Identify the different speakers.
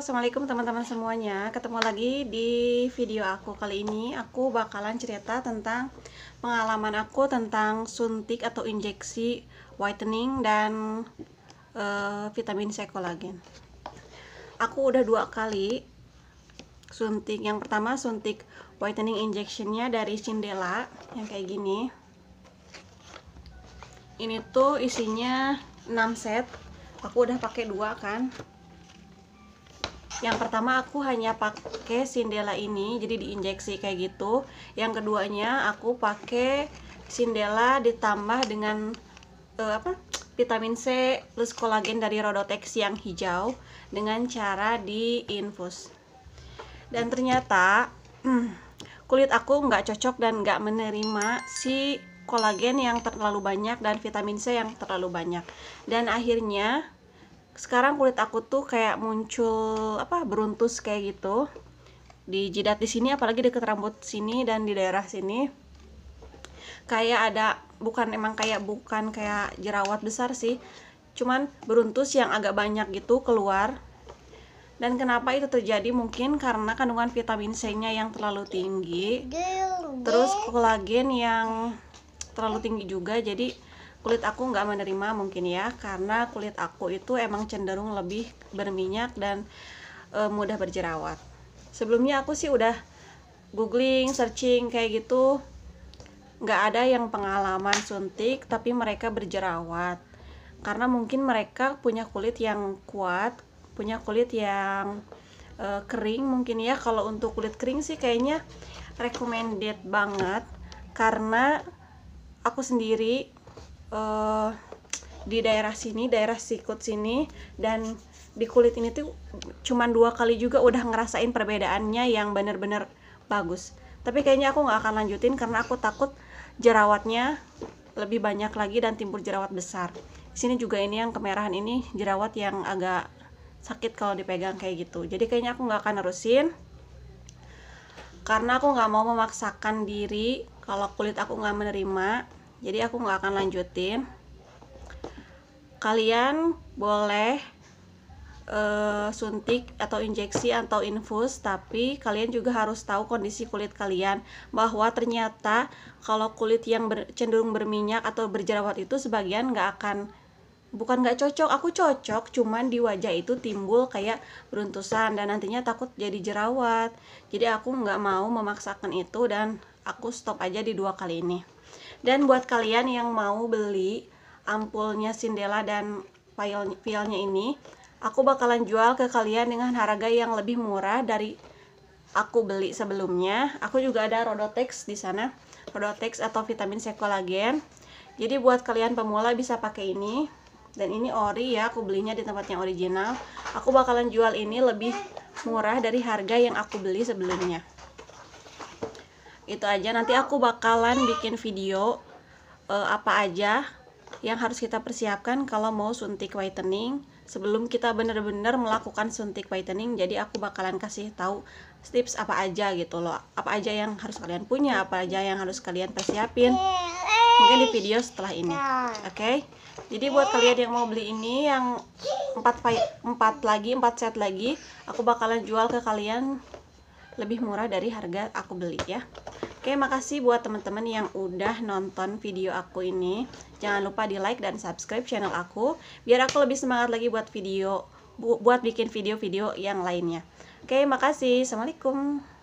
Speaker 1: assalamualaikum teman-teman semuanya ketemu lagi di video aku kali ini aku bakalan cerita tentang pengalaman aku tentang suntik atau injeksi whitening dan uh, vitamin C kolagen aku udah dua kali suntik yang pertama suntik whitening injectionnya dari Cindela yang kayak gini ini tuh isinya 6 set aku udah pakai dua kan yang pertama aku hanya pakai sindela ini jadi diinjeksi kayak gitu yang keduanya aku pakai sindela ditambah dengan uh, apa vitamin C plus kolagen dari Rodotex yang hijau dengan cara diinfus dan ternyata kulit aku nggak cocok dan nggak menerima si kolagen yang terlalu banyak dan vitamin C yang terlalu banyak dan akhirnya sekarang kulit aku tuh kayak muncul apa beruntus kayak gitu di jidat di sini apalagi deket rambut sini dan di daerah sini kayak ada bukan emang kayak bukan kayak jerawat besar sih cuman beruntus yang agak banyak gitu keluar dan kenapa itu terjadi mungkin karena kandungan vitamin C-nya yang terlalu tinggi terus kolagen yang terlalu tinggi juga jadi kulit aku nggak menerima mungkin ya karena kulit aku itu emang cenderung lebih berminyak dan e, mudah berjerawat sebelumnya aku sih udah googling searching kayak gitu nggak ada yang pengalaman suntik tapi mereka berjerawat karena mungkin mereka punya kulit yang kuat punya kulit yang e, kering mungkin ya kalau untuk kulit kering sih kayaknya recommended banget karena aku sendiri uh, di daerah sini, daerah sikut sini dan di kulit ini tuh cuman dua kali juga udah ngerasain perbedaannya yang bener-bener bagus. Tapi kayaknya aku nggak akan lanjutin karena aku takut jerawatnya lebih banyak lagi dan timbul jerawat besar. Di sini juga ini yang kemerahan ini jerawat yang agak sakit kalau dipegang kayak gitu. Jadi kayaknya aku nggak akan nerusin karena aku nggak mau memaksakan diri kalau kulit aku nggak menerima jadi aku nggak akan lanjutin kalian boleh uh, suntik atau injeksi atau infus tapi kalian juga harus tahu kondisi kulit kalian bahwa ternyata kalau kulit yang ber, cenderung berminyak atau berjerawat itu sebagian nggak akan bukan nggak cocok aku cocok cuman di wajah itu timbul kayak beruntusan dan nantinya takut jadi jerawat jadi aku nggak mau memaksakan itu dan aku stop aja di dua kali ini dan buat kalian yang mau beli ampulnya sindela dan filenya ini aku bakalan jual ke kalian dengan harga yang lebih murah dari aku beli sebelumnya aku juga ada Rodotex di sana Rodotex atau vitamin C kolagen jadi buat kalian pemula bisa pakai ini dan ini ori ya aku belinya di tempatnya original aku bakalan jual ini lebih murah dari harga yang aku beli sebelumnya itu aja nanti aku bakalan bikin video uh, apa aja yang harus kita persiapkan kalau mau suntik whitening sebelum kita bener-bener melakukan suntik whitening jadi aku bakalan kasih tahu tips apa aja gitu loh apa aja yang harus kalian punya apa aja yang harus kalian persiapin mungkin di video setelah ini oke okay? jadi buat kalian yang mau beli ini yang 4, 4 lagi empat set lagi aku bakalan jual ke kalian lebih murah dari harga aku beli ya Oke makasih buat teman-teman yang udah nonton video aku ini Jangan lupa di like dan subscribe channel aku Biar aku lebih semangat lagi buat video Buat bikin video-video yang lainnya Oke makasih Assalamualaikum